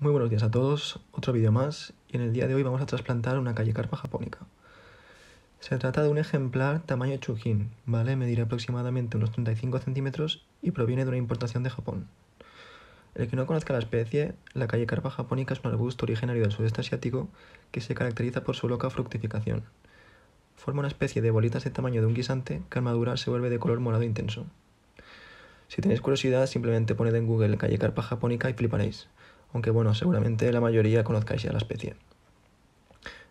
Muy buenos días a todos, otro vídeo más, y en el día de hoy vamos a trasplantar una calle carpa japónica. Se trata de un ejemplar tamaño chujin, ¿vale? Medirá aproximadamente unos 35 centímetros y proviene de una importación de Japón. El que no conozca la especie, la calle carpa japónica es un arbusto originario del sudeste asiático que se caracteriza por su loca fructificación. Forma una especie de bolitas de tamaño de un guisante que al madurar se vuelve de color morado intenso. Si tenéis curiosidad, simplemente poned en Google calle carpa japónica y fliparéis aunque bueno, seguramente la mayoría conozcáis ya la especie.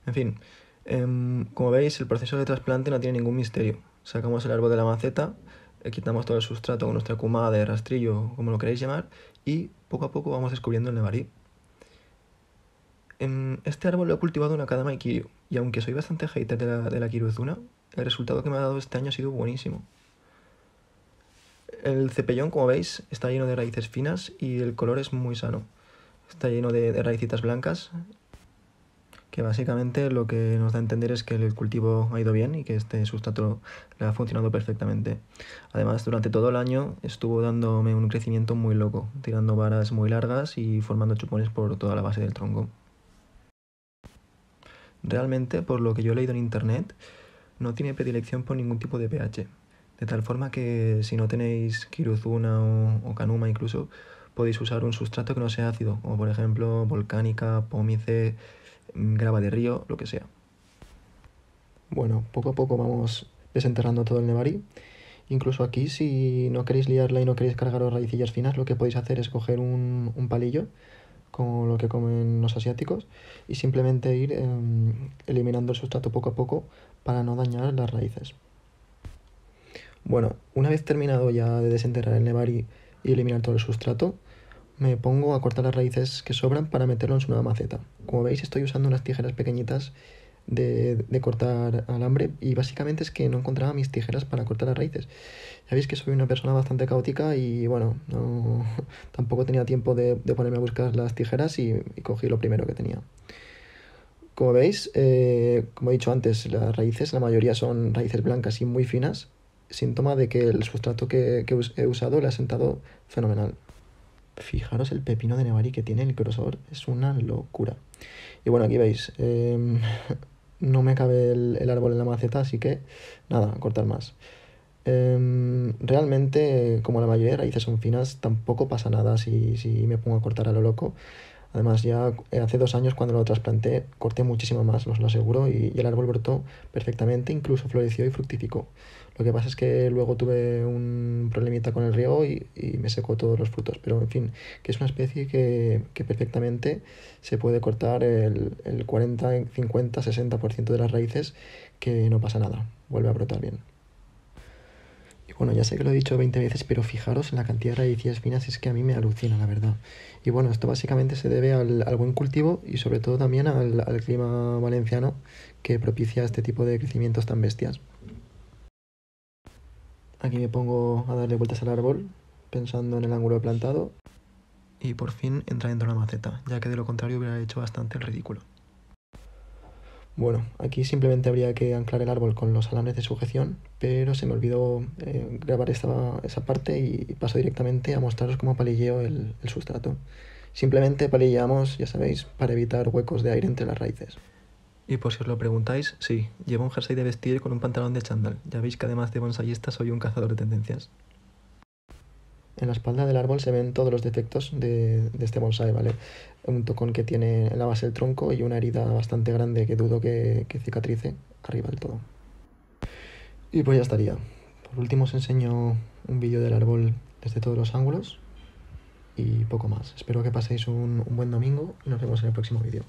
En fin, em, como veis, el proceso de trasplante no tiene ningún misterio. Sacamos el árbol de la maceta, eh, quitamos todo el sustrato con nuestra cumada de rastrillo, como lo queréis llamar, y poco a poco vamos descubriendo el nevarí. Em, este árbol lo he cultivado en de Kiryu, y aunque soy bastante hater de la, de la Kiruzuna, el resultado que me ha dado este año ha sido buenísimo. El cepellón, como veis, está lleno de raíces finas y el color es muy sano. Está lleno de, de blancas, que básicamente lo que nos da a entender es que el cultivo ha ido bien y que este sustrato le ha funcionado perfectamente. Además, durante todo el año estuvo dándome un crecimiento muy loco, tirando varas muy largas y formando chupones por toda la base del tronco. Realmente, por lo que yo he leído en internet, no tiene predilección por ningún tipo de pH. De tal forma que si no tenéis Kiruzuna o, kanuma incluso, podéis usar un sustrato que no sea ácido, como por ejemplo volcánica, pómice, mm, grava de río, lo que sea. Bueno, poco a poco vamos desenterrando todo el nevarí. Incluso aquí, si no queréis liarla y no queréis cargaros raicillas finas, lo que podéis hacer es coger un, palillo, como lo que comen los asiáticos, y simplemente ir em, eliminando el sustrato poco a poco para no dañar las raíces. Bueno, una vez terminado ya de desenterrar el nevari y eliminar todo el sustrato, me pongo a cortar las raíces que sobran para meterlo en su nueva maceta. Como veis estoy usando unas tijeras pequeñitas de, cortar alambre y básicamente es que no encontraba mis tijeras para cortar las raíces. Ya veis que soy una persona bastante caótica y bueno, tampoco tenía tiempo de, ponerme a buscar las tijeras y, cogí lo primero que tenía. Como veis, eh, como he dicho antes, las raíces, la mayoría son raíces blancas y muy finas, síntoma de que el sustrato que, he usado le ha sentado fenomenal. Fijaros el pepino de Nevari que tiene el grosor, es una locura. Y bueno, aquí veis, em, no me cabe el, árbol en la maceta, así que nada, cortar más. Em, realmente, como la mayoría de raíces son finas, tampoco pasa nada si, si me pongo a cortar a lo loco. Además, ya hace dos años cuando lo trasplanté, corté muchísimo más, os lo aseguro, y, el árbol brotó perfectamente, incluso floreció y fructificó. Lo que pasa es que luego tuve un problemita con el riego y, me secó todos los frutos. Pero en fin, que es una especie que, perfectamente se puede cortar el, el 40, 50, 60% de las raíces, que no pasa nada, vuelve a brotar bien bueno, ya sé que lo he dicho 20 veces, pero fijaros en la cantidad de raíces finas, es que a mí me alucina, la verdad. Y bueno, esto básicamente se debe al, buen cultivo y sobre todo también al, clima valenciano que propicia este tipo de crecimientos tan bestias. Aquí me pongo a darle vueltas al árbol, pensando en el ángulo plantado. Y por fin entra dentro de la maceta, ya que de lo contrario hubiera hecho bastante el ridículo. Bueno, aquí simplemente habría que anclar el árbol con los alambres de sujeción, pero se me olvidó eh, grabar esa parte y paso directamente a mostraros cómo palilleo el, sustrato. Simplemente palilleamos, ya sabéis, para evitar huecos de aire entre las raíces. Y por si os lo preguntáis, sí, llevo un jersey de vestir con un pantalón de chandal. Ya veis que además de ensayista soy un cazador de tendencias en la espalda del árbol se ven todos los defectos de, este bonsai, ¿vale? Un tocón que tiene en la base del tronco y una herida bastante grande que dudo que, cicatrice arriba del todo. Y pues ya estaría. Por último os enseño un vídeo del árbol desde todos los ángulos y poco más. Espero que paséis un, un buen domingo y nos vemos en el próximo vídeo.